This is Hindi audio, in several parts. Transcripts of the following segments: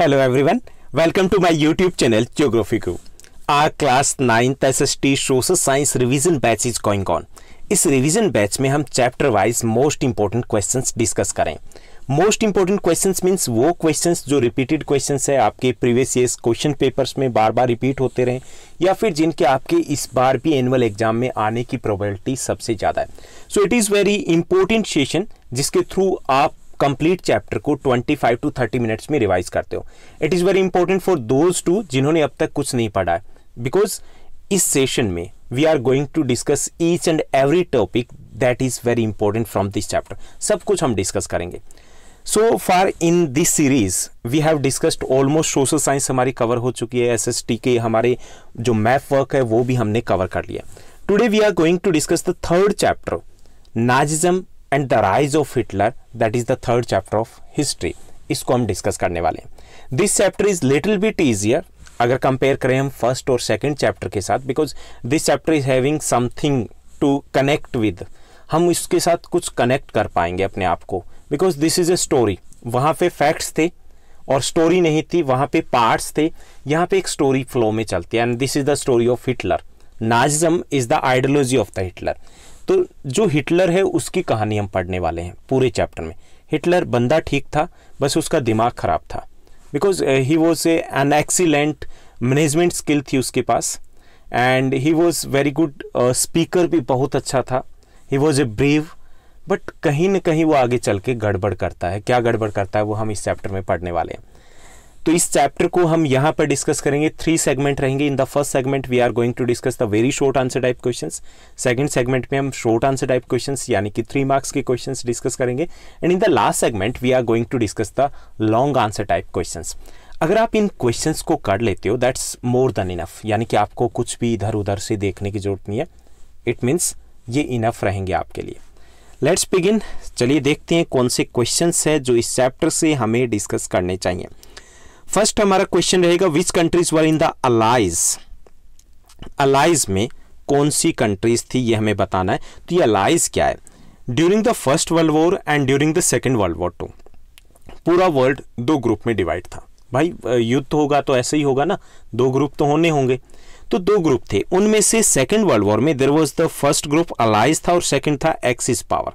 Hello everyone welcome to my YouTube channel geography को our class ninth S S T social science revision batch is going on इस रिविजन बैच में हम chapter wise most important questions discuss करें मोस्ट इंपॉर्टेंट क्वेश्चंस मीन्स वो क्वेश्चंस जो रिपीटेड क्वेश्चन है आपके प्रीवियस ईयर क्वेश्चन पेपर्स में बार बार रिपीट होते रहे या फिर जिनके आपके इस बार भी एनुअल एग्जाम में आने की प्रोबेबिलिटी सबसे ज़्यादा है so it is very important session जिसके थ्रू आप कंप्लीट चैप्टर को 25 टू 30 मिनट्स में रिवाइज करते हो it is very important for those too जिन्होंने अब तक कुछ नहीं पढ़ा है बिकॉज इस सेशन में we are going to discuss each and every topic that is very important from this chapter सब कुछ हम डिस्कस करेंगे so far in this series we have discussed almost social science हमारी कवर हो चुकी है एस एस टी के हमारे जो मैप वर्क है वो भी हमने कवर कर लिया today we are going to discuss the third chapter Nazism and the rise of Hitler that is the third chapter of history इसको हम डिस्कस करने वाले हैं this chapter is little bit easier अगर कंपेयर करें हम फर्स्ट और सेकेंड चैप्टर के साथ because this chapter is having something to connect with हम इसके साथ कुछ कनेक्ट कर पाएंगे अपने आप को because this is a story वहाँ पे फैक्ट्स थे और स्टोरी नहीं थी वहाँ पे पार्ट्स थे यहाँ पे एक स्टोरी फ्लो में चलती है and this is the story of Hitler Nazism is the ideology of the Hitler तो जो हिटलर है उसकी कहानी हम पढ़ने वाले हैं पूरे चैप्टर में हिटलर बंदा ठीक था बस उसका दिमाग ख़राब था because he was a an excellent management skill थी उसके पास and he was very good speaker भी बहुत अच्छा था he was a brave but कहीं ना कहीं वो आगे चल के गड़बड़ करता है क्या गड़बड़ करता है वो हम इस चैप्टर में पढ़ने वाले हैं तो इस चैप्टर को हम यहाँ पर डिस्कस करेंगे थ्री सेगमेंट रहेंगे in the first segment we are going to discuss the very short answer type questions second segment में हम शॉर्ट आंसर टाइप क्वेश्चंस यानी कि थ्री मार्क्स के क्वेश्चंस डिस्कस करेंगे and in the last segment we are going to discuss the long answer type question अगर आप इन क्वेश्चन को कर लेते हो दैट्स मोर देन इनफ यानी कि आपको कुछ भी इधर उधर से देखने की जरूरत नहीं है इट मीन्स ये इनफ रहेंगे आपके लिए लेट्स बिगिन चलिए देखते हैं कौन से क्वेश्चन है जो इस चैप्टर से हमें डिस्कस करने चाहिए फर्स्ट हमारा क्वेश्चन रहेगा which countries were in the allies allies में कौन सी कंट्रीज थी ये हमें बताना है तो ये अलाइज क्या है during the first world war and during the second world war too पूरा वर्ल्ड दो ग्रुप में डिवाइड था भाई युद्ध होगा तो ऐसे ही होगा ना दो ग्रुप तो होने होंगे तो दो ग्रुप थे उनमें से सेकेंड वर्ल्ड वॉर में there was the first group allies था और सेकेंड था एक्सिस पावर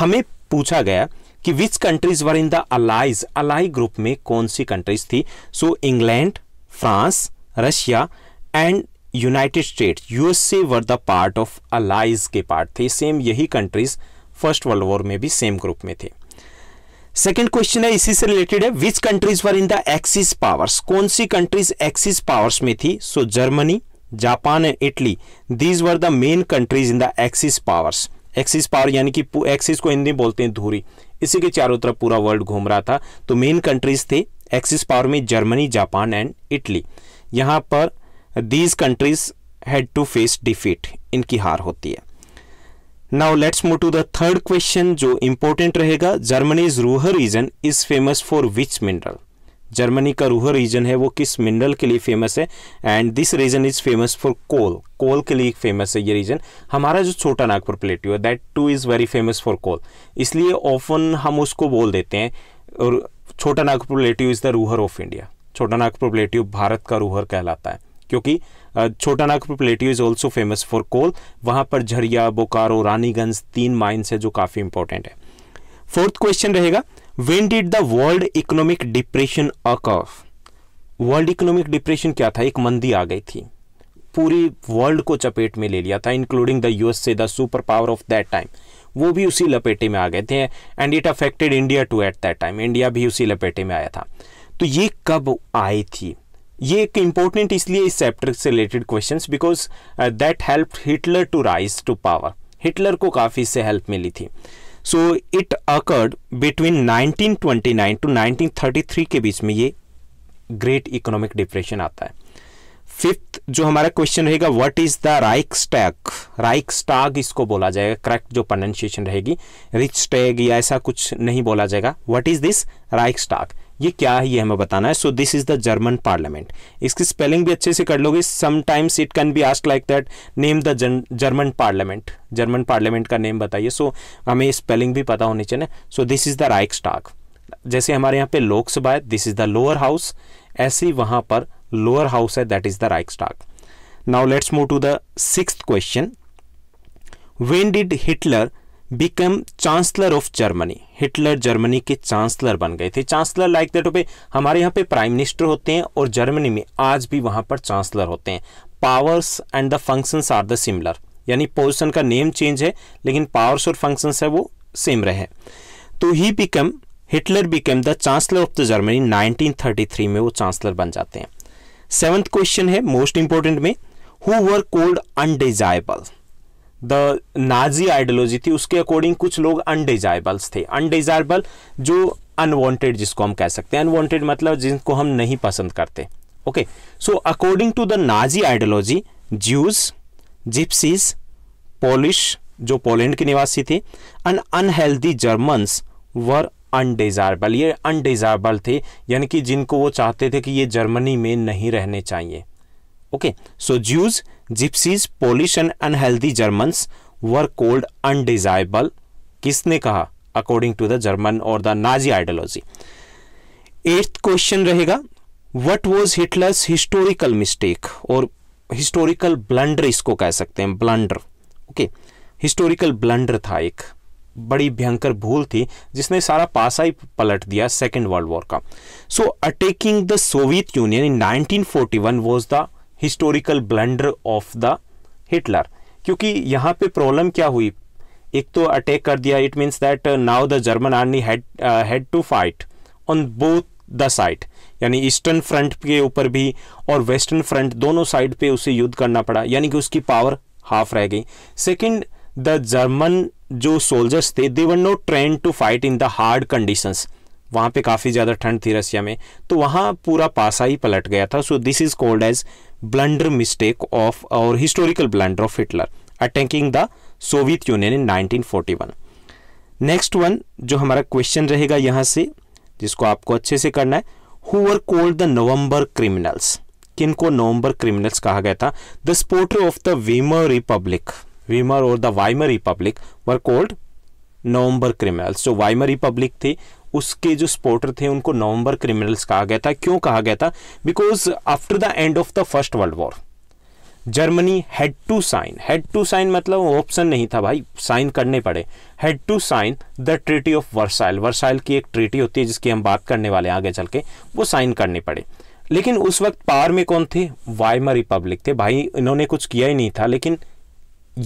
हमें पूछा गया कि which countries were in the allies ally group में कौन सी कंट्रीज थी so England France Russia and United State USA were the part of allies के पार्ट थे सेम यही कंट्रीज फर्स्ट वर्ल्ड वॉर में भी सेम ग्रुप में थे सेकेंड क्वेश्चन है इसी से रिलेटेड है which countries were in the axis powers कौन सी कंट्रीज एक्सिस पावर्स में थी so Germany Japan and Italy these were the main countries in the axis powers axis power यानी कि एक्सिस को हिंदी बोलते हैं धूरी इसी के चारों तरफ पूरा वर्ल्ड घूम रहा था तो मेन कंट्रीज थे एक्सिस पावर में जर्मनी जापान एंड इटली यहाँ पर these countries had to face defeat इनकी हार होती है now let's move to the third question जो इंपॉर्टेंट रहेगा Germany's Ruhr region is famous for which mineral Germany का रूहर रीजन है वो किस मिनरल के लिए फेमस है and this region is famous for coal coal के लिए फेमस है ये रीजन हमारा जो छोटा नागपुर प्लेट्यू है that too is very famous for coal इसलिए ऑफन हम उसको बोल देते हैं और Chota Nagpur plateau is the Ruhr of India Chota Nagpur plateau Bharat का रूहर कहलाता है क्योंकि Chota Nagpur plateau is also famous for coal वहाँ पर झरिया बोकारो रानीगंज तीन माइन्स है जो काफ़ी इंपॉर्टेंट है फोर्थ क्वेश्चन रहेगा When did the world economic depression occur? World economic depression क्या था एक मंदी आ गई थी पूरी वर्ल्ड को चपेट में ले लिया था including the USA the super power of that time वो भी उसी लपेटे में आ गए थे and it affected India too at that time India भी उसी लपेटे में आया था तो ये कब आई थी ये एक इंपॉर्टेंट इसलिए इस चैप्टर से related questions because that help Hitler to rise to power Hitler को काफ़ी इससे हेल्प मिली थी so it occurred between 1929 to 1933 के बीच में ये ग्रेट इकोनॉमिक डिप्रेशन आता है फिफ्थ जो हमारा क्वेश्चन रहेगा what is the Reich Reichstag इसको बोला जाएगा करेक्ट जो प्रोनाउंसिएशन रहेगी रिच स्टैग या ऐसा कुछ नहीं बोला जाएगा what is this Reichstag ये क्या है ये हमें बताना है so this is the German parliament इसकी स्पेलिंग भी अच्छे से कर लोगे sometimes it can be ask like that name the German parliament German parliament का नेम बताइए सो so, हमें स्पेलिंग भी पता होनी चाहिए so this is the Reichstag जैसे हमारे यहाँ पे लोकसभा है this is the lower house ऐसे ही वहां पर लोअर हाउस है that is the Reichstag now let's move to the six question when did Hitler become chancellor of Germany Hitler Germany के चांसलर बन गए थे चांसलर लाइक दैट पे हमारे यहाँ पे प्राइम मिनिस्टर होते हैं और जर्मनी में आज भी वहाँ पर चांसलर होते हैं powers and the functions are the similar यानी पोजिशन का नेम चेंज है लेकिन पावर्स और फंक्शंस है वो सेम रहे तो ही become Hitler become the chancellor of the Germany 1933 में वो चांसलर बन जाते हैं सेवंथ क्वेश्चन है मोस्ट इंपॉर्टेंट में who were called undesirable the Nazi ideology थी उसके अकॉर्डिंग कुछ लोग अनडिजायबल्स थे अनडिजायरेबल जो अनवांटेड जिसको हम कह सकते हैं अनवांटेड मतलब जिनको हम नहीं पसंद करते okay so according to the Nazi ideology Jews gypsies Polish जो पोलैंड के निवासी थे un unhealthy Germans were undesirable ये अनडिजायरेबल थे यानी कि जिनको वो चाहते थे कि ये जर्मनी में नहीं रहने चाहिए okay so Jews gypsies Polish and unhealthy Germans were called undesirable किसने कहा अकॉर्डिंग टू द जर्मन और the Nazi ideology eighth question रहेगा what was Hitler's historical mistake और हिस्टोरिकल ब्लंडर इसको कह सकते हैं ब्लंडर ओके हिस्टोरिकल ब्लंडर था एक बड़ी भयंकर भूल थी जिसने सारा पासा ही पलट दिया सेकेंड वर्ल्ड वॉर का so attacking the Soviet Union in 1941 was the historical blunder of the Hitler क्योंकि यहाँ पे प्रॉब्लम क्या हुई एक तो अटैक कर दिया it means that now the German army had to fight on both the side यानी ईस्टर्न फ्रंट के ऊपर भी और वेस्टर्न फ्रंट दोनों साइड पे उसे युद्ध करना पड़ा यानी कि उसकी पावर हाफ रह गई सेकंड द जर्मन जो सोल्जर्स थे they were not trained to fight in the hard conditions वहाँ पे काफ़ी ज़्यादा ठंड थी रसिया में तो वहाँ पूरा पासा ही पलट गया था so this is called as blunder mistake of और historical blunder of Hitler attacking the Soviet Union in 1941 next one जो हमारा क्वेश्चन रहेगा यहाँ से जिसको आपको अच्छे से करना है who are called the November criminals किन को नवंबर क्रिमिनल्स कहा गया था the supporter of the Weimar republic Weimar और the Weimar republic were called November criminals जो वाइमर रिपब्लिक थी उसके जो सपोर्टर थे उनको नवंबर क्रिमिनल्स कहा गया था क्यों कहा गया था because after the end of the first world war Germany had to sign had to sign मतलब ऑप्शन नहीं था भाई साइन करने पड़े had to sign the treaty of Versailles Versailles की एक ट्रीटी होती है जिसकी हम बात करने वाले आगे चल के वो साइन करने पड़े लेकिन उस वक्त पावर में कौन थे वाइमर रिपब्लिक थे भाई इन्होंने कुछ किया ही नहीं था लेकिन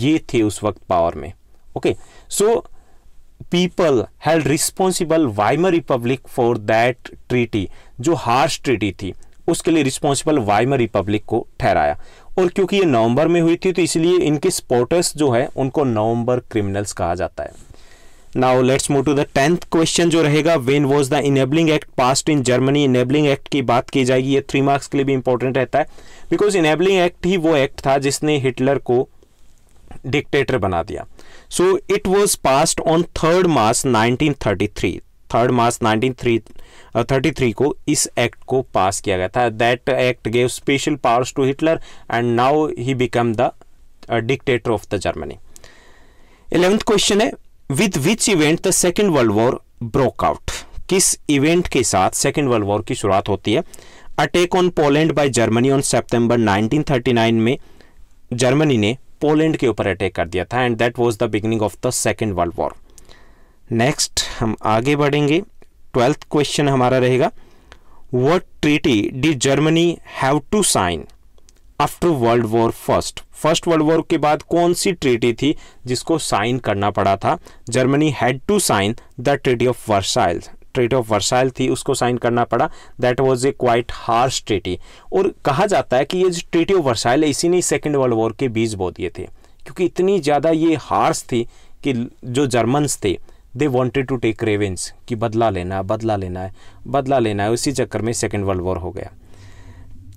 ये थे उस वक्त पावर में okay so people held responsible Weimar republic for that treaty जो हार्श ट्रीटी थी उसके लिए रिस्पॉन्सिबल वाइमर रिपब्लिक को ठहराया और क्योंकि ये नवंबर में हुई थी तो इसलिए इनके स्पोर्टर्स जो है उनको नवंबर क्रिमिनल्स कहा जाता है now let's move to the tenth question जो रहेगा when was the enabling act passed in Germany enabling act की बात की जाएगी ये थ्री मार्क्स के लिए भी इंपॉर्टेंट रहता है बिकॉज इनेबलिंग एक्ट ही वो एक्ट था जिसने हिटलर को डिक्टेटर बना दिया so it was passed on third March 1933 third March 1933 को इस एक्ट को पास किया गया था that act gave special powers to Hitler and now he become the dictator of the Germany eleventh question है with which event the second world war broke out किस इवेंट के साथ सेकेंड वर्ल्ड वॉर की शुरुआत होती है attack on Poland by Germany on thirty 1939 में जर्मनी ने पोलैंड के ऊपर अटैक कर दिया था and that was the beginning of the second world war next हम आगे बढ़ेंगे ट्वेल्थ क्वेश्चन हमारा रहेगा what treaty did Germany have to sign after world war first first world war के बाद कौन सी ट्रीटी थी जिसको साइन करना पड़ा था Germany had to sign the treaty of Versailles treaty of Versailles थी उसको साइन करना पड़ा that was a quite harsh treaty और कहा जाता है कि ये जो ट्रेटी ऑफ वर्साइल है इसी ने सेकेंड वर्ल्ड वॉर के बीच बो दिए थे क्योंकि इतनी ज़्यादा ये हार्स थी कि जो जर्मन्स थे they wanted to take revenge कि बदला लेना है बदला लेना है बदला लेना है उसी चक्कर में सेकेंड वर्ल्ड वॉर हो गया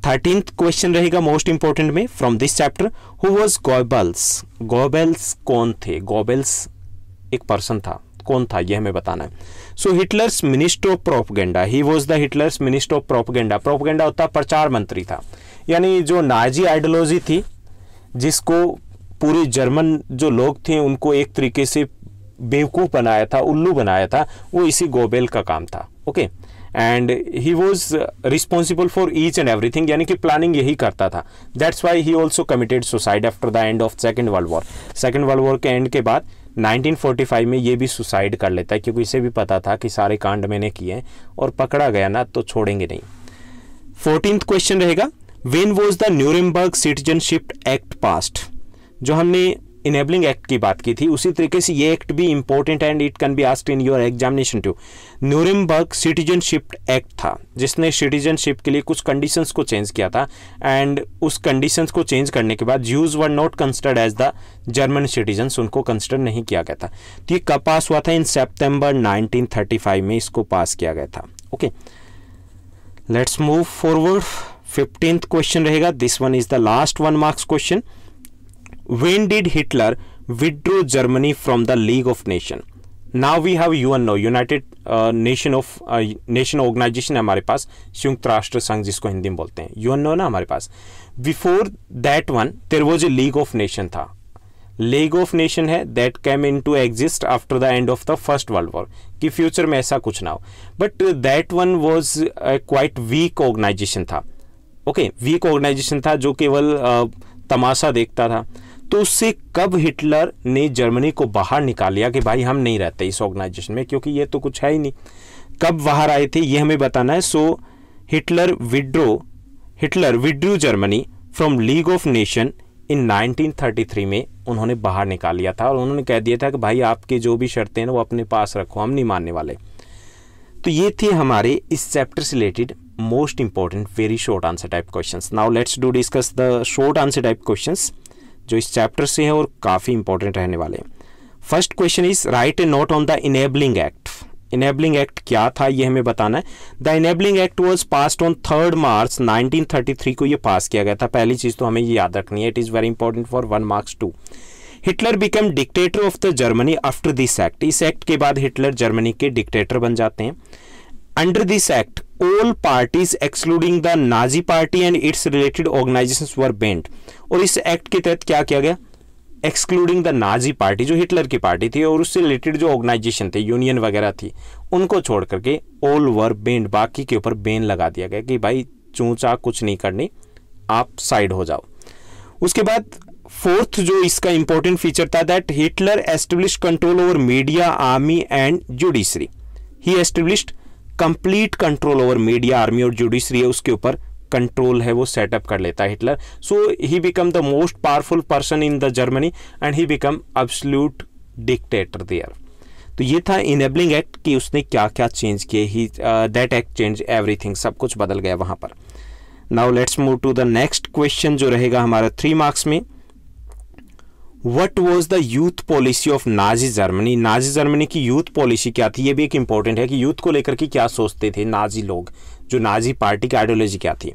थर्टीन क्वेश्चन रहेगा मोस्ट इंपॉर्टेंट में from this chapter who was Goebbels Goebbels कौन थे गोबेल्स एक पर्सन था कौन था यह हमें बताना है so Hitler's minister of propaganda he was the Hitler's minister of propaganda propaganda होता प्रचार मंत्री था यानी जो नाजी आइडियोलॉजी थी जिसको पूरे जर्मन जो लोग थे उनको एक तरीके से बेवकूफ़ बनाया था उल्लू बनाया था वो इसी गोबेल का काम था okay and he was responsible for each and everything यानी कि प्लानिंग यही करता था that's why he also committed suicide after the end of second world war second world war के एंड के बाद 1945 में ये भी सुसाइड कर लेता है क्योंकि इसे भी पता था कि सारे कांड मैंने किए हैं और पकड़ा गया ना तो छोड़ेंगे नहीं फोर्टीन क्वेश्चन रहेगा when was the Nuremberg citizenship act passed जो हमने इनेबलिंग एक्ट की बात की थी उसी तरीके से ये एक्ट भी important and it can be asked in your examination too Nuremberg citizenship act था जिसने सिटीजनशिप के लिए कुछ कंडीशंस को चेंज किया था एंड उस कंडीशंस को चेंज करने के बाद Jews were not considered as the German citizens उनको कंसिडर नहीं किया गया था तो ये कब पास हुआ था इन सेप्टेम्बर नाइनटीन में इसको पास किया गया था okay let's move forward fifteenth question रहेगा this one is the last one marks question when did Hitler withdrew Germany from the League of Nations? Now we have you know United Nation of Nation Organization है हमारे पास संयुक्त राष्ट्र संघ जिसको हिंदी में बोलते हैं यू नो ना हमारे पास before that one there was a league of nation था लीग ऑफ नेशन है that came in to exist after the end of the first world war कि फ्यूचर में ऐसा कुछ ना हो but that one was a quite weak organization था ओके वीक ऑर्गेनाइजेशन था जो केवल uh, तमाशा देखता था तो उससे कब हिटलर ने जर्मनी को बाहर निकाल लिया कि भाई हम नहीं रहते इस ऑर्गेनाइजेशन में क्योंकि ये तो कुछ है ही नहीं कब बाहर आए थे ये हमें बताना है so Hitler withdrew Hitler withdrew Germany from league of nation in 1933 में उन्होंने बाहर निकाल लिया था और उन्होंने कह दिया था कि भाई आपके जो भी शर्तें हैं वो अपने पास रखो हम नहीं मानने वाले तो ये थे हमारे इस चैप्टर से related most important very short answer type questions now let's do discuss the short answer type questions जो इस चैप्टर से हैं और काफ़ी इंपॉर्टेंट रहने वाले हैं first question is write a note on the enabling act enabling act क्या था ये हमें बताना है the enabling act was pass on third March 1933 को ये पास किया गया था पहली चीज़ तो हमें ये याद रखनी है it is very important for one marks to Hitler become dictator of the Germany after this act इस एक्ट के बाद हिटलर जर्मनी के डिक्टेटर बन जाते हैं Under this act, all parties excluding the Nazi party and its related organizations were banned. और इस एक्ट के तहत क्या किया गया एक्सक्लूडिंग द नाजी पार्टी जो हिटलर की पार्टी थी और उससे रिलेटेड जो ऑर्गेनाइजेशन थे यूनियन वगैरह थी उनको छोड़ करके ऑल वर बेंड बाकी के ऊपर बैन लगा दिया गया कि भाई चूचा कुछ नहीं करनी आप साइड हो जाओ उसके बाद फोर्थ जो इसका इंपॉर्टेंट फीचर था that Hitler establish control over media army and judiciary he established complete control over media army और जुडिशरी है उसके ऊपर कंट्रोल है वो सेटअप कर लेता है Hitler so he become the most powerful person in the Germany and he become absolute dictator there तो ये था इनेबलिंग एक्ट कि उसने क्या क्या चेंज किए he that act change everything सब कुछ बदल गया वहां पर now let's move to the next question जो रहेगा हमारा थ्री मार्क्स में what was the youth policy of Nazi Germany Nazi Germany की यूथ पॉलिसी क्या थी ये भी एक इंपॉर्टेंट है कि यूथ को लेकर के क्या सोचते थे नाजी लोग जो नाजी पार्टी की आइडियोलॉजी क्या थी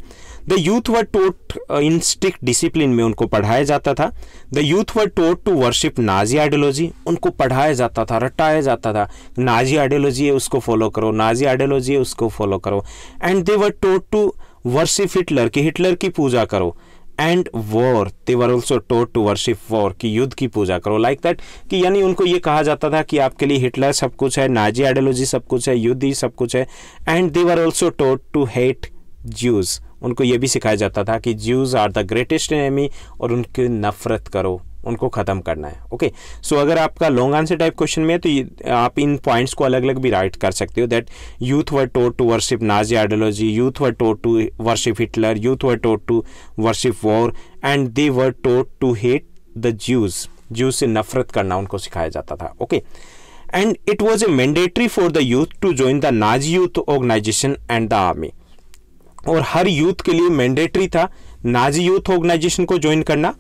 the youth were taught in strict discipline में उनको पढ़ाया जाता था the youth were taught to worship Nazi ideology उनको पढ़ाया जाता था रटाया जाता था नाजी आइडियोलॉजी है उसको फॉलो करो नाजी आइडियोलॉजी है उसको फॉलो करो and they were taught to worship Hitler कि हिटलर की पूजा करो and war they were also taught to worship war कि युद्ध की पूजा करो लाइक like दैट कि यानी उनको ये कहा जाता था कि आपके लिए हिटलर सब कुछ है नाजी आइडियोलॉजी सब कुछ है युद्ध ही सब कुछ है and they were also taught to hate Jews उनको ये भी सिखाया जाता था कि Jews are the greatest enemy और उनकी नफरत करो उनको ख़त्म करना है ओके okay? सो so, अगर आपका लॉन्ग आंसर टाइप क्वेश्चन में है तो ये आप इन पॉइंट्स को अलग अलग भी राइट कर सकते हो that youth were taught to worship Nazi ideology youth were taught to worship Hitler youth were taught to worship war and they were taught to hate the Jews Jews से नफरत करना उनको सिखाया जाता था okay and it was a mandatory for the youth to join the Nazi youth organisation and the army और हर यूथ के लिए मैंडेटरी था नाजी यूथ ऑर्गेनाइजेशन को ज्वाइन करना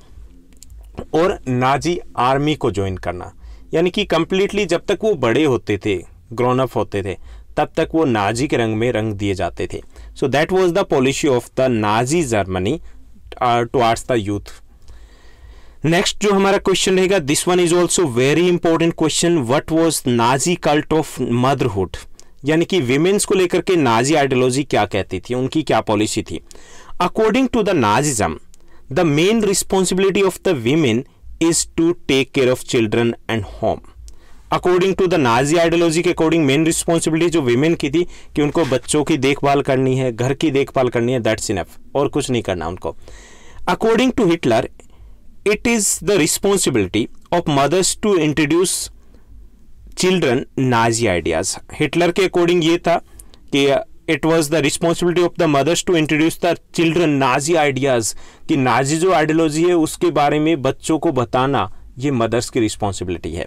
और नाजी आर्मी को ज्वाइन करना यानी कि कम्प्लीटली जब तक वो बड़े होते थे ग्रोन अप होते थे तब तक वो नाजी के रंग में रंग दिए जाते थे so that was the policy of the Nazi Germany towards the youth next जो हमारा क्वेश्चन रहेगा this one is also very important question what was Nazi cult of motherhood यानी कि विमेन्स को लेकर के नाजी आइडियोलॉजी क्या कहती थी उनकी क्या पॉलिसी थी according to the Nazism the main responsibility of the women is to take care of children and home according to the Nazi ideology के अकॉर्डिंग मेन रिस्पॉन्सिबिलिटी जो वीमेन की थी कि उनको बच्चों की देखभाल करनी है घर की देखभाल करनी है दैट्स इनफ और कुछ नहीं करना उनको according to Hitler it is the responsibility of mothers to introduce children Nazi ideas Hitler के अकॉर्डिंग ये था कि it was the responsibility of the mothers to introduce the children Nazi ideas कि नाजी जो आइडियोलॉजी है उसके बारे में बच्चों को बताना ये मदर्स की रिस्पॉन्सिबिलिटी है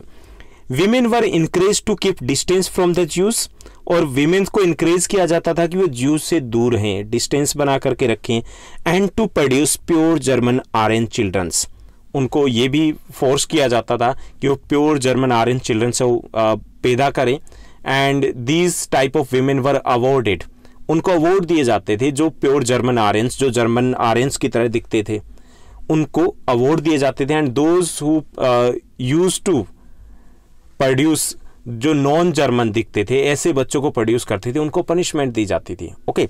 women were encourage to keep distance from the Jews और विमेन्स को इंक्रेज किया जाता था कि वो ज्यूस से दूर हैं डिस्टेंस बना करके रखें and to produce pure German Aryan children's उनको ये भी फोर्स किया जाता था कि वो प्योर जर्मन आर्यन चिल्ड्रंस पैदा करें and these type of women were awarded उनको अवार्ड दिए जाते थे जो प्योर जर्मन आरेंस जो जर्मन आरेंस की तरह दिखते थे उनको अवार्ड दिए जाते थे and those who used to produce जो नॉन जर्मन दिखते थे ऐसे बच्चों को प्रोड्यूस करते थे उनको पनिशमेंट दी जाती थी okay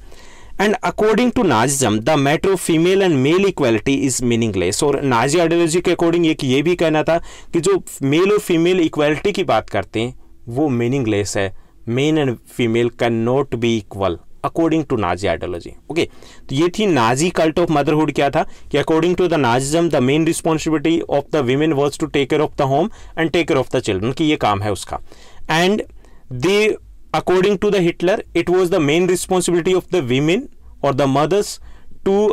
and according to Nazism the matter of female and male equality is meaningless और नाजी आइडियोलॉजी के अकॉर्डिंग एक ये भी कहना था कि जो मेल और फीमेल इक्वलिटी की बात करते हैं वो मीनिंगलेस है men and female can not be equal according to Nazi ideology okay तो ये थी नाजी कल्ट ऑफ मदरहुड क्या था कि according to the Nazism the main responsibility of the women was to take care of the home and take care of the children की ये काम है उसका and they according to the Hitler it was the main responsibility of the women और द मदर्स टू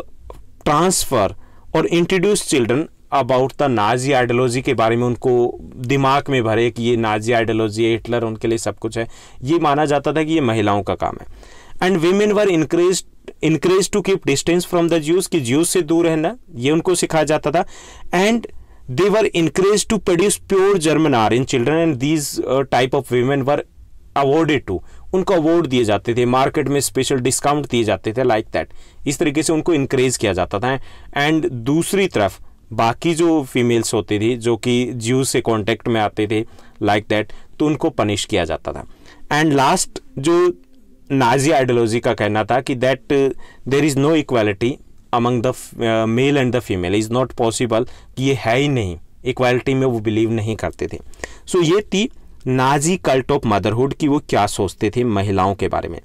ट्रांसफर और introduce children about the Nazi ideology के बारे में उनको दिमाग में भरे कि ये नाजी आइडियोलॉजी हिटलर उनके लिए सब कुछ है ये माना जाता था कि ये महिलाओं का काम है and women were encourage encourage to keep distance from the Jews कि ज्यूज से दूर रहना ये उनको सिखाया जाता था and they were encourage to produce pure German Aryan children and these type of women were awarded to उनको अवार्ड दिए जाते थे मार्केट में स्पेशल डिस्काउंट दिए जाते थे लाइक like दैट इस तरीके से उनको इंक्रेज किया जाता था एंड दूसरी तरफ बाकी जो फीमेल्स होती थी जो कि ज्यू से कांटेक्ट में आते थे लाइक दैट तो उनको पनिश किया जाता था एंड लास्ट जो नाजी आइडियोलॉजी का कहना था कि that there is no equality among the male and the female is not possible कि ये है ही नहीं इक्वालिटी में वो बिलीव नहीं करते थे सो so, ये थी नाजी कल्ट ऑफ मदरहुड कि वो क्या सोचते थे महिलाओं के बारे में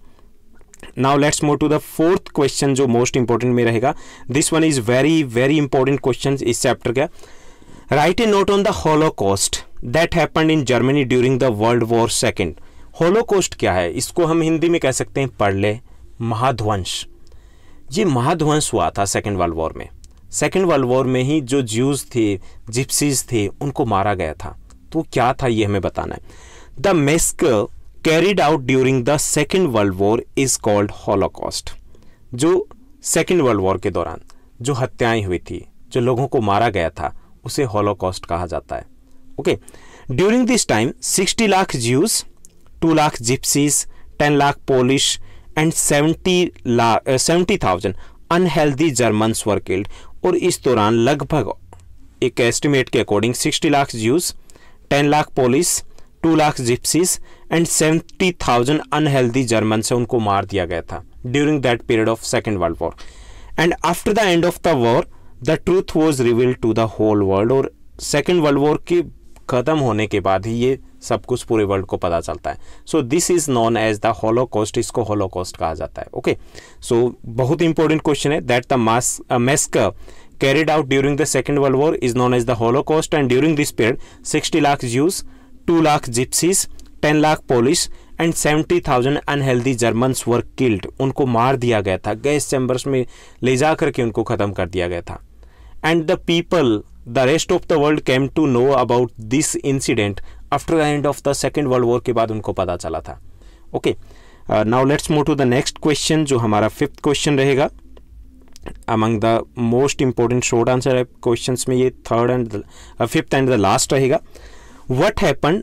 now let's move to the fourth question जो मोस्ट इंपॉर्टेंट में रहेगा this one is very very important question इस चैप्टर का write a note on the Holocaust that happened in Germany during the world war second कोस्ट क्या है इसको हम हिंदी में कह सकते हैं पढ़ ले महाध्वंश ये महाध्वंश हुआ था सेकेंड वर्ल्ड वॉर में सेकेंड वर्ल्ड वॉर में ही जो ज्यूज थे जिप्सीज थे उनको मारा गया था तो क्या था ये हमें बताना है the massacre carried out during the second world war is called Holocaust जो सेकेंड वर्ल्ड वॉर के दौरान जो हत्याएं हुई थी जो लोगों को मारा गया था उसे हॉलोकॉस्ट कहा जाता है okay during this time 60 lakh Jews 2 lakh gypsies 10 lakh Polish and 70 lakh seventy thousand unhealthy German were killed और इस दौरान लगभग एक एस्टिमेट के according 60 lakh Jews 10 lakh Polish 2 lakh gypsies and seventy thousand unhealthy German से उनको मार दिया गया था during that period of second world war and after the end of the war the truth was reveal to the whole world और सेकेंड वर्ल्ड वॉर के ख़त्म होने के बाद ही ये सब कुछ पूरे वर्ल्ड को पता चलता है so this is known as the Holocaust इसको होलो कॉस्ट कहा जाता है ओके okay? सो so, बहुत इंपॉर्टेंट क्वेश्चन है that the mass carried out during the second world war is known as the Holocaust and during this period sixty lakh Jews, two lakh gypsies 10 lakh Polish and 70,000 unhealthy Germans were killed उनको मार दिया गया था गैस चैम्बर्स में ले जा करके उनको ख़त्म कर दिया गया था and the people the rest of the world came to know about this incident after the end of the second world war के बाद उनको पता चला था okay now let's move to the next question जो हमारा फिफ्थ क्वेश्चन रहेगा among the most important short answer है क्वेश्चन में ये third and fifth and the last रहेगा what happen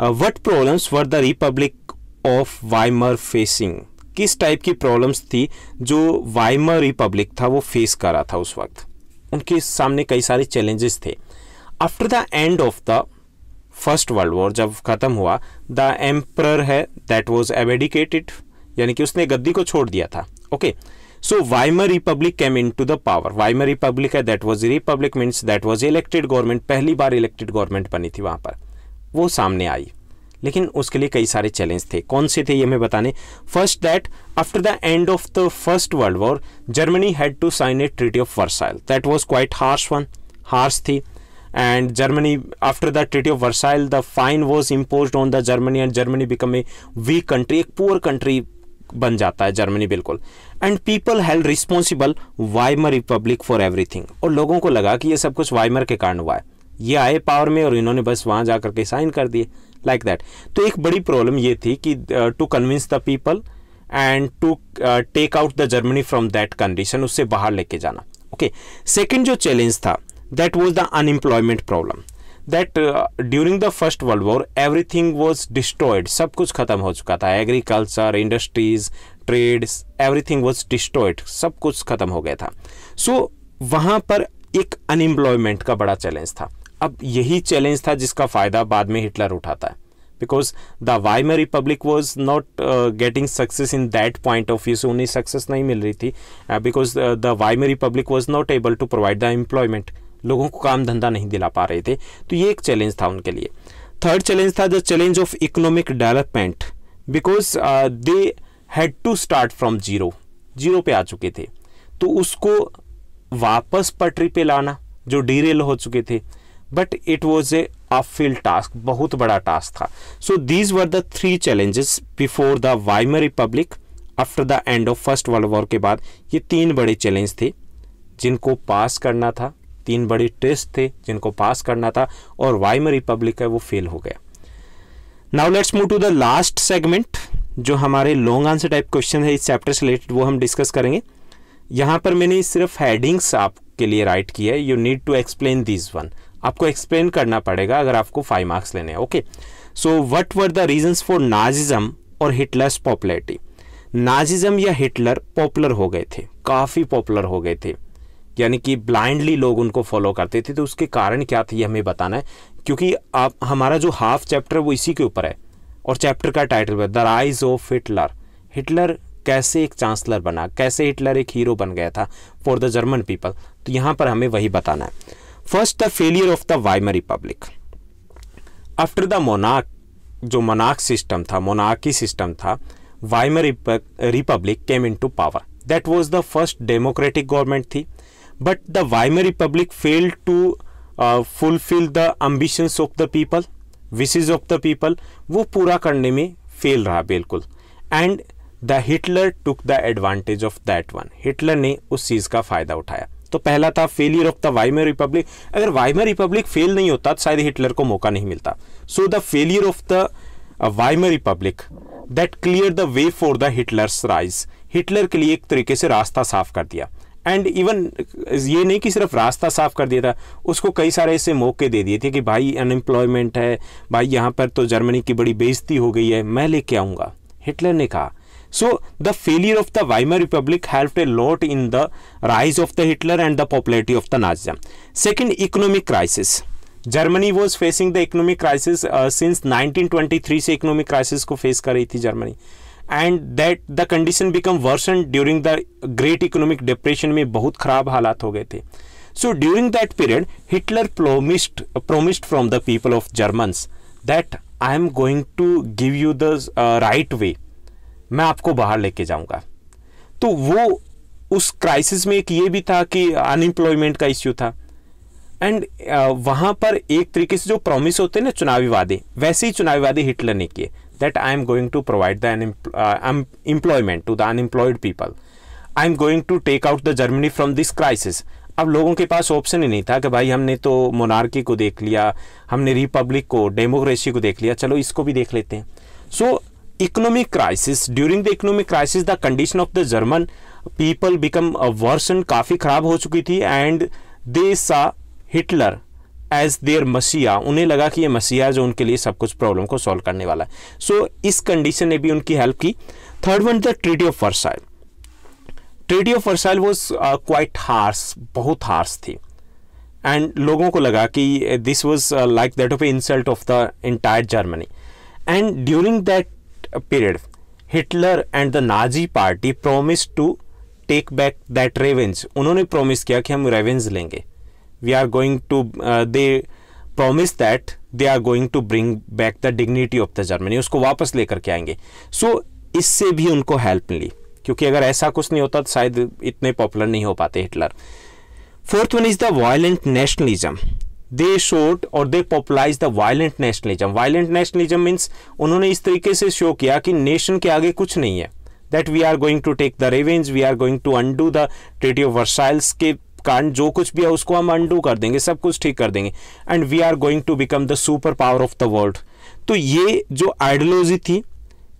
what problems were the republic of Weimar facing किस टाइप की प्रॉब्लम्स थी जो वाइमर रिपब्लिक था वो फेस कर रहा था उस वक्त उनके सामने कई सारे चैलेंजेस थे after the end of the first world war जब ख़त्म हुआ द एम्प्रर है दैट वॉज एवेडिकेटेड यानी कि उसने गद्दी को छोड़ दिया था okay so Weimar republic came into the power Weimar republic है that was republic means that was elected government पहली बार इलेक्टेड गवर्नमेंट बनी थी वहां पर वो सामने आई लेकिन उसके लिए कई सारे चैलेंज थे कौन से थे ये मैं बताने first that after the end of the first world war Germany had to sign a treaty of Versailles that was quite harsh one harsh थी and Germany after the treaty of Versailles the fine was impose on the Germany and Germany become a weak country एक पुअर कंट्री बन जाता है जर्मनी बिल्कुल and people held responsible Weimar republic for everything और लोगों को लगा कि ये सब कुछ वाइमर के कारण हुआ है ये आए पावर में और इन्होंने बस वहाँ जा करके साइन कर दिए लाइक दैट तो एक बड़ी प्रॉब्लम ये थी कि to convince the people and to take out the Germany from that condition उससे बाहर लेके जाना ओके सेकेंड जो चैलेंज था that was the unemployment problem that during the first world war everything was destroyed सब कुछ खत्म हो चुका था agriculture industries trade everything was destroyed सब कुछ खत्म हो गया था सो so, वहाँ पर एक अनएम्प्लॉयमेंट का बड़ा चैलेंज था अब यही चैलेंज था जिसका फ़ायदा बाद में हिटलर उठाता है because the Weimar republic was not getting success in that point of view से उन्हें सक्सेस नहीं मिल रही थी because the Weimar republic was not able to provide the employment लोगों को काम धंधा नहीं दिला पा रहे थे तो ये एक चैलेंज था उनके लिए थर्ड चैलेंज था the challenge of economic development because they had to start from zero zero पे आ चुके थे तो उसको वापस पटरी पे लाना जो डीरेल हो चुके थे but it was a of task बहुत बड़ा टास्क था so these were the three challenges before the Weimar republic after the end of first world war के बाद ये तीन बड़े चैलेंज थे जिनको पास करना था तीन बड़े टेस्ट थे जिनको पास करना था और वाइमर रिपब्लिक है वो फेल हो गया now let's move to the last segment जो हमारे लॉन्ग आंसर टाइप क्वेश्चन है इस चैप्टर से रिलेटेड वो हम डिस्कस करेंगे यहां पर मैंने सिर्फ हेडिंग्स आप के लिए राइट की है you need to explain this one आपको एक्सप्लेन करना पड़ेगा अगर आपको फाइव मार्क्स लेने हैं okay so what were the reasons for Nazism और हिटलर्स पॉपुलरिटी नाजिज्म या हिटलर पॉपुलर हो गए थे काफ़ी पॉपुलर हो गए थे यानी कि ब्लाइंडली लोग उनको फॉलो करते थे तो उसके कारण क्या थे हमें बताना है क्योंकि आप हमारा जो हाफ चैप्टर है वो इसी के ऊपर है और चैप्टर का टाइटल है the rise of Hitler Hitler कैसे एक चांसलर बना कैसे हिटलर एक हीरो बन गया था फॉर द जर्मन पीपल तो यहाँ पर हमें वही बताना है first the failure of the Weimar republic after the मोनाक जो मोनाक सिस्टम था मोनाकी सिस्टम था Weimar republic came into power that was the first democratic government थी but the Weimar republic failed to fulfil the ambitions of the people wishes of the people वो पूरा करने में फेल रहा बिल्कुल and the Hitler took the advantage of that one Hitler ने उस चीज़ का फ़ायदा उठाया तो पहला था failure of the Weimar republic अगर वाइमर रिपब्लिक फेल नहीं होता तो शायद हिटलर को मौका नहीं मिलता so the failure of the Weimar republic that clear the way for the Hitler's rise Hitler के लिए एक तरीके से रास्ता साफ कर दिया एंड इवन ये नहीं कि सिर्फ रास्ता साफ कर दिया था उसको कई सारे ऐसे मौके दे दिए थे कि भाई अनएम्प्लॉयमेंट है भाई यहाँ पर तो जर्मनी की बड़ी बेइज्जती हो गई है मैं लेके आऊँगा हिटलर ने कहा so the failure of the Weimar republic helped a lot in the rise of the Hitler and the popularity of the Nazism. Second, economic crisis. Germany was facing the economic crisis since 1923 से इकोनॉमिक क्राइसिस को फेस कर रही थी Germany and that the condition become worsen during the great economic depression में बहुत खराब हालात हो गए थे so during that period Hitler promised promised from the people of Germans that I am going to give you the right way मैं आपको बाहर लेके जाऊंगा तो वो उस क्राइसिस में एक ये भी था कि अनएम्प्लॉयमेंट का इश्यू था एंड वहां पर एक तरीके से जो प्रॉमिस होते हैं ना चुनावी वादे वैसे ही चुनावी वादे हिटलर ने किए that I am going to provide the employment to the unemployed people I am going to take out the Germany from this crisis अब लोगों के पास ऑप्शन ही नहीं था कि भाई हमने तो मोनार्की को देख लिया हमने रिपब्लिक को डेमोक्रेसी को देख लिया चलो इसको भी देख लेते हैं सो so, economic crisis during the economic crisis the condition of the german people become uh, worsened काफ़ी ख़राब हो चुकी थी एंड दे सा हिटलर एज देयर मसीहा उन्हें लगा कि ये मसीहा जो उनके लिए सब कुछ प्रॉब्लम को सॉल्व करने वाला है सो so, इस कंडीशन ने भी उनकी हेल्प की third one the treaty of Versailles treaty of Versailles was quite harsh बहुत हार्स थी एंड लोगों को लगा कि this was like that of insult of the entire Germany and during that period, Hitler and the Nazi party promised to take back that revenge. उन्होंने promise किया कि हम revenge लेंगे We are going to, uh, they promised that they are going to bring back the dignity of the Germany. उसको वापस लेकर के आएंगे सो so, इससे भी उनको हेल्प मिली क्योंकि अगर ऐसा कुछ नहीं होता तो शायद इतने पॉपुलर नहीं हो पाते Hitler fourth one is the violent nationalism they sought और they popularise the violent nationalism violent nationalism means उन्होंने इस तरीके से शो किया कि नेशन के आगे कुछ नहीं है that we are going to take the revenge we are going to undo the treaty of Versailles के कारण जो कुछ भी है उसको हम अंडू कर देंगे सब कुछ ठीक कर देंगे and we are going to become the super power of the world तो ये जो आइडियोलॉजी थी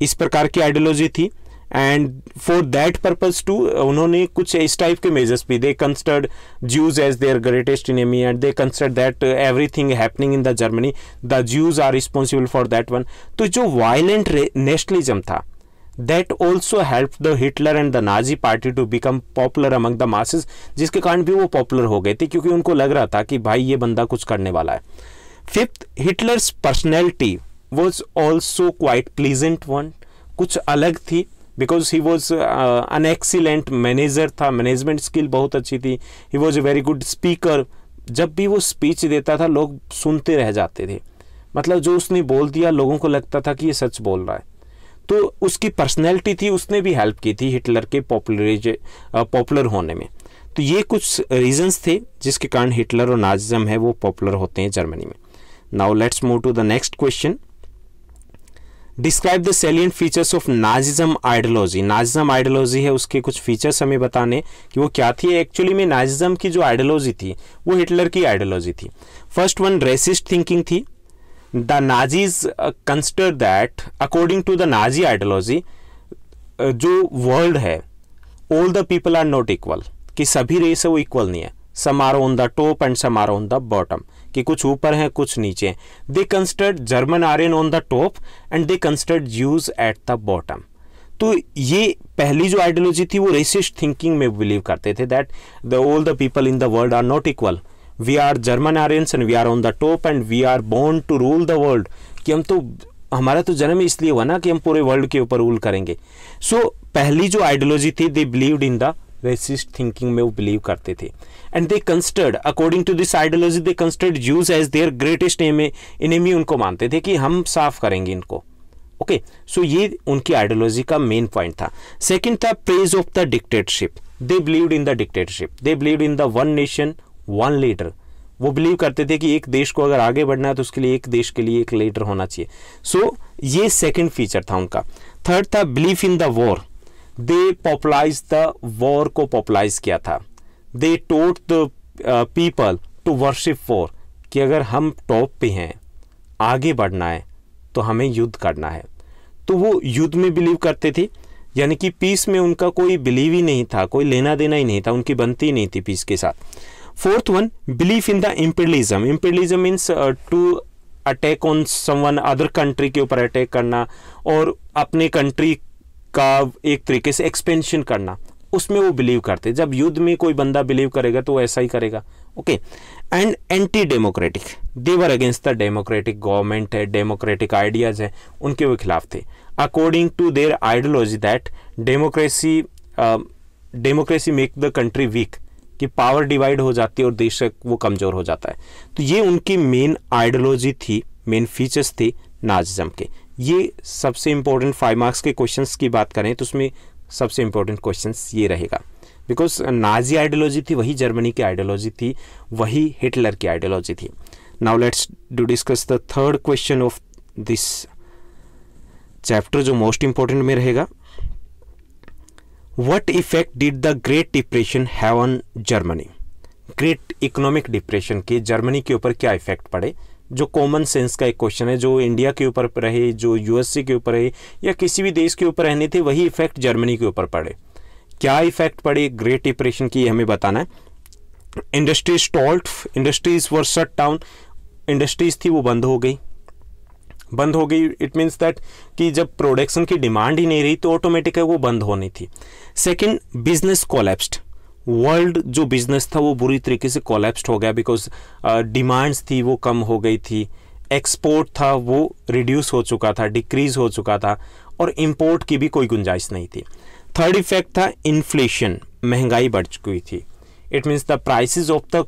इस प्रकार की आइडियोलॉजी थी and for that purpose too उन्होंने कुछ इस टाइप के मेजर्स भी they considered Jews as their greatest enemy and they consider that every thing happening in the Germany the Jews are responsible for that one तो जो वायलेंट नेशनलिज्म था that also help the Hitler and the Nazi party to become popular among the masses जिसके कारण भी वो पॉपुलर हो गए थे क्योंकि उनको लग रहा था कि भाई ये बंदा कुछ करने वाला है fifth Hitler's personality was also quite pleasant one कुछ अलग थी because he was an excellent manager था मैनेजमेंट स्किल बहुत अच्छी थी he was a very good speaker जब भी वो स्पीच देता था लोग सुनते रह जाते थे मतलब जो उसने बोल दिया लोगों को लगता था कि ये सच बोल रहा है तो उसकी पर्सनैलिटी थी उसने भी हेल्प की थी हिटलर के पॉपुलरिज पॉपुलर होने में तो ये कुछ रीजंस थे जिसके कारण हिटलर और नाजम है वो पॉपुलर होते हैं जर्मनी में now let's move to the next question describe the salient features of Nazism ideology Nazism ideology है उसके कुछ फीचर्स हमें बताने कि वो क्या थी एक्चुअली में नाजिज्म की जो आइडियोलॉजी थी वो हिटलर की आइडियोलॉजी थी फर्स्ट वन रेसिस्ट थिंकिंग थी the Nazis consider that according to the Nazi ideology जो वर्ल्ड है all the people are not equal कि सभी रेस है वो इक्वल नहीं है some are on the top and some are on the bottom कि कुछ ऊपर हैं कुछ नीचे हैं they considered German Aryan on the top and they considered Jews at the bottom तो ये पहली जो आइडियोलॉजी थी वो रेसिस्ट थिंकिंग में बिलीव करते थे that the all the people in the world are not equal we are German Aryans and we are on the top and we are born to rule the world कि हम तो हमारा तो जन्म इसलिए हुआ ना कि हम पूरे वर्ल्ड के ऊपर रूल करेंगे सो so, पहली जो आइडियोलॉजी थी they believed in the racist thinking में वो बिलीव करते थे and they considered according to this ideology they considered Jews as their greatest enemy उनको मानते थे कि हम साफ करेंगे इनको ओके okay, सो so ये उनकी आइडियोलॉजी का मेन पॉइंट था सेकंड था praise of the dictatorship they believed in the dictatorship they believed in the one nation one leader वो बिलीव करते थे कि एक देश को अगर आगे बढ़ना है तो उसके लिए एक देश के लिए एक लीडर होना चाहिए सो so, ये सेकंड फीचर था उनका थर्ड था belief in the war they popularise the war को पॉपुलाइज किया था they taught the people to worship for कि अगर हम टॉप पे हैं आगे बढ़ना है तो हमें युद्ध करना है तो वो युद्ध में बिलीव करते थे यानी कि पीस में उनका कोई बिलीव ही नहीं था कोई लेना देना ही नहीं था उनकी बनती ही नहीं थी पीस के साथ fourth one believe in the imperialism imperialism means to attack on someone other country के ऊपर अटैक करना और अपने कंट्री का एक तरीके से एक्सपेंशन करना उसमें वो बिलीव करते जब युद्ध में कोई बंदा बिलीव करेगा तो वो ऐसा ही करेगा okay and anti democratic they were against the democratic government है डेमोक्रेटिक आइडियाज़ हैं उनके वो खिलाफ थे according to their ideology that democracy democracy make the country weak कि पावर डिवाइड हो जाती है और देश वो कमज़ोर हो जाता है तो ये उनकी मेन आइडियोलॉजी थी मेन फीचर्स थे नाजम के ये सबसे इम्पोर्टेंट फाइव मार्क्स के क्वेश्चंस की बात करें तो उसमें सबसे इम्पोर्टेंट क्वेश्चंस ये रहेगा बिकॉज नाजी आइडियोलॉजी थी वही जर्मनी की आइडियोलॉजी थी वही हिटलर की आइडियोलॉजी थी now let's do discuss the third question of this chapter जो मोस्ट इम्पोर्टेंट में रहेगा what effect did the great depression have on Germany great economic depression के जर्मनी के ऊपर क्या इफेक्ट पड़े जो कॉमन सेंस का एक क्वेश्चन है जो इंडिया के ऊपर रहे जो यूएसए के ऊपर रहे या किसी भी देश के ऊपर रहने थे वही इफेक्ट जर्मनी के ऊपर पड़े क्या इफेक्ट पड़े ग्रेट डिप्रेशन की हमें बताना है industries told industries were shut down industries थी वो बंद हो गई बंद हो गई इट मीन्स दैट कि जब प्रोडक्शन की डिमांड ही नहीं रही तो ऑटोमेटिक है वो बंद होनी थी सेकंड बिजनेस कोलेप्स्ड वर्ल्ड जो बिजनेस था वो बुरी तरीके से कोलेप्स्ड हो गया बिकॉज डिमांड्स uh, थी वो कम हो गई थी एक्सपोर्ट था वो रिड्यूस हो चुका था डिक्रीज हो चुका था और इम्पोर्ट की भी कोई गुंजाइश नहीं थी थर्ड इफेक्ट था इन्फ्लेशन महंगाई बढ़ चुकी थी it means the prices of the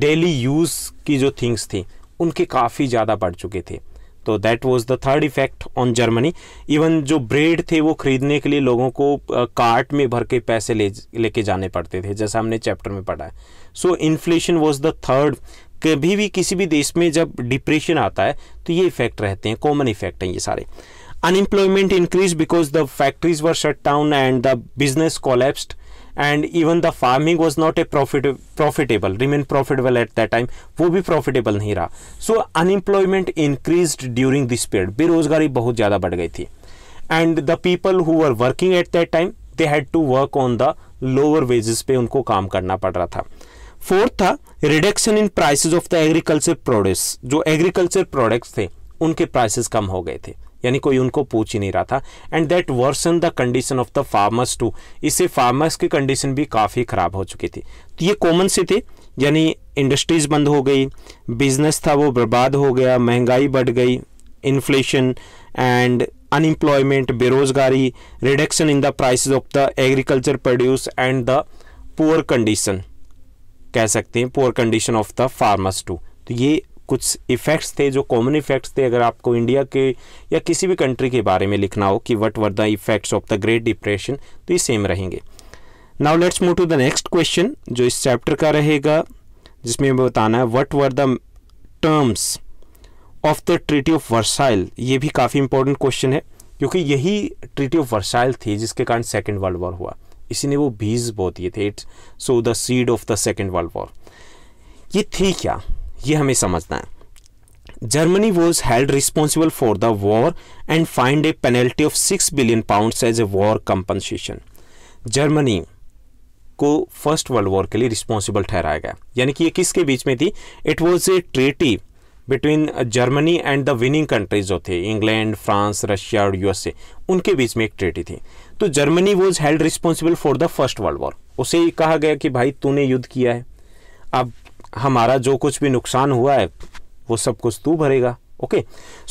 daily use की जो थिंग्स थी उनके काफ़ी ज़्यादा बढ़ चुके थे तो that was the third effect on Germany even जो ब्रेड थे वो खरीदने के लिए लोगों को कार्ट में भर के पैसे ले लेके जाने पड़ते थे जैसा हमने चैप्टर में पढ़ा है so inflation was the third कभी भी किसी भी देश में जब डिप्रेशन आता है तो ये इफेक्ट रहते हैं कॉमन इफेक्ट हैं ये सारे unemployment increase because the factories were shut down and the business collapsed and even the farming was not a profit profitable remain profitable at that time वो भी प्रॉफिटेबल नहीं रहा so unemployment increase during this period बेरोजगारी बहुत ज़्यादा बढ़ गई थी and the people who are working at that time they had to work on the lower wages पे उनको काम करना पड़ रहा था फोर्थ था reduction in prices of the agriculture produce जो एग्रीकल्चर प्रोडक्ट्स थे उनके प्राइसेस कम हो गए थे यानी कोई उनको पूछ ही नहीं रहा था and that worsen the condition of the farmers too इससे फार्मर्स की कंडीशन भी काफ़ी ख़राब हो चुकी थी तो ये कॉमन से थे यानी इंडस्ट्रीज़ बंद हो गई बिजनेस था वो बर्बाद हो गया महंगाई बढ़ गई इन्फ्लेशन एंड अनएम्प्लॉयमेंट बेरोज़गारी reduction in the price of the agriculture produce and the poor condition कह सकते हैं poor condition of the farmers too तो ये कुछ इफ़ेक्ट्स थे जो कॉमन इफ़ेक्ट्स थे अगर आपको इंडिया के या किसी भी कंट्री के बारे में लिखना हो कि what were the effects of the great depression तो ये सेम रहेंगे now let's move to the next question जो इस चैप्टर का रहेगा जिसमें हमें बताना है what were the terms of the treaty of Versailles ये भी काफ़ी इंपॉर्टेंट क्वेश्चन है क्योंकि यही ट्रीटी ऑफ वर्साइल थी जिसके कारण सेकेंड वर्ल्ड वॉर हुआ इसी ने वो बीज बो दिए थे it's so the seed of the second world war ये थी क्या ये हमें समझना है Germany was held responsible for the war and fined a penalty of six billion pound as a war compensation Germany को फर्स्ट वर्ल्ड वॉर के लिए रिस्पॉन्सिबल ठहराया गया यानी कि ये किसके बीच में थी it was a treaty between Germany and the winning countries जो थे इंग्लैंड फ्रांस रशिया और यूएसए उनके बीच में एक ट्रेटी थी तो Germany was held responsible for the first world war उसे कहा गया कि भाई तूने युद्ध किया है अब हमारा जो कुछ भी नुकसान हुआ है वो सब कुछ तू भरेगा okay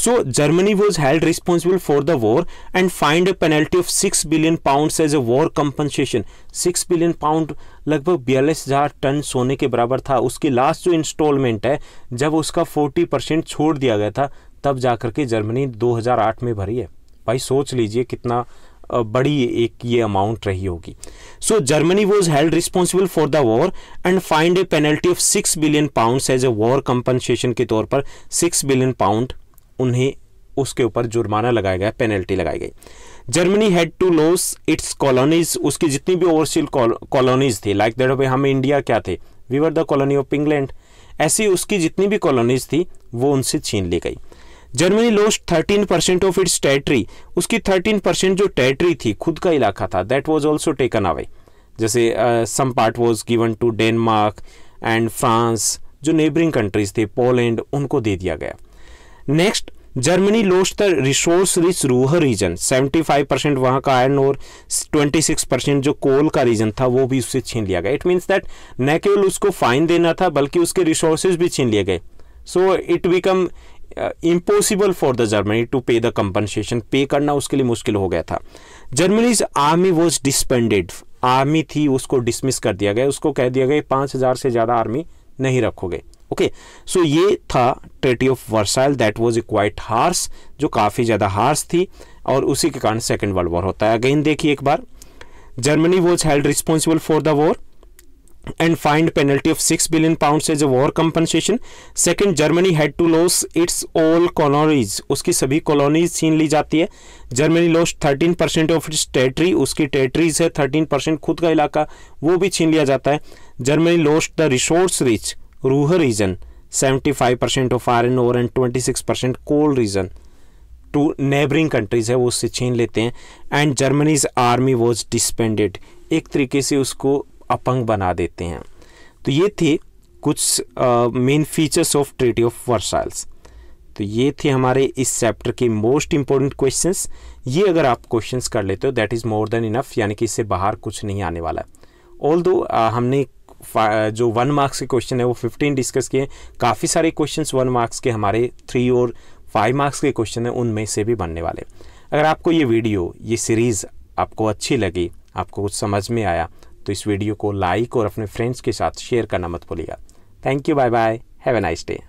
so Germany was held responsible for the war and fined a penalty of six billion pound as a war compensation six billion pound लगभग बयालीस हजार टन सोने के बराबर था उसकी लास्ट जो इंस्टॉलमेंट है जब उसका फोर्टी परसेंट छोड़ दिया गया था तब जाकर के जर्मनी दो हजार आठ में भरी है भाई सोच लीजिए कितना बड़ी एक ये अमाउंट रही होगी so Germany was held responsible for the war and fined a penalty of six billion pound as a war compensation के तौर पर सिक्स बिलियन पाउंड उन्हें उसके ऊपर जुर्माना लगाया गया पेनल्टी लगाई गई Germany had to loss its colonies उसकी जितनी भी ओवरसील कॉलोनीज थी लाइक दैट हम इंडिया क्या थे we were the colony of England ऐसी उसकी जितनी भी कॉलोनीज थी वो उनसे छीन ली गई Germany lost 13 percent of its territory उसकी 13 परसेंट जो टेरिटरी थी खुद का इलाका था that was also taken away जैसे some part was given to Denmark and France जो नेबरिंग कंट्रीज थे पोलैंड उनको दे दिया गया next Germany lost the resource rich Ruhr region 75 percent वहाँ का आयरन और 26 परसेंट जो कोल का रीजन था वो भी उससे छीन लिया गया इट मीन्स दैट न केवल उसको फाइन देना था बल्कि उसके रिसोर्सेज भी छीन लिए गए so it become impossible for the Germany to pay the compensation pay करना उसके लिए मुश्किल हो गया था Germany's army was disbanded army थी उसको डिसमिस कर दिया गया उसको कह दिया गया पाँच हज़ार से ज़्यादा आर्मी नहीं रखोगे ओके सो ये था treaty of Versailles that was a quite harsh जो काफ़ी ज़्यादा हार्स थी और उसी के कारण सेकेंड वर्ल्ड वॉर होता है अगेन देखिए एक बार Germany was held responsible for the war and fined penalty of 6 billion pounds as a war compensation second germany had to lose its all colonies uski sabhi colonies chhin li jati hai germany lost 13 of its territory uski territories hai 13 khud ka ilaka wo bhi chhin liya jata hai germany lost the resource rich ruhr region 75 of iron ore and 26 coal region to neighbouring countries है वो उससे छीन लेते हैं and Germany's army was disbanded एक तरीके से उसको अपंग बना देते हैं तो ये थे कुछ main features of treaty of Versailles तो ये थे हमारे इस चैप्टर के मोस्ट इंपॉर्टेंट क्वेश्चंस ये अगर आप क्वेश्चंस कर लेते हो that is more than enough यानी कि इससे बाहर कुछ नहीं आने वाला ऑल दो हमने जो वन मार्क्स के क्वेश्चन है वो फिफ्टीन डिस्कस किए काफ़ी सारे क्वेश्चन वन मार्क्स के हमारे थ्री और फाइव मार्क्स के क्वेश्चन हैं उनमें से भी बनने वाले अगर आपको ये वीडियो ये सीरीज़ आपको अच्छी लगी आपको कुछ समझ में आया तो इस वीडियो को लाइक और अपने फ्रेंड्स के साथ शेयर करना मत भूलिएगा thank you bye bye have a nice day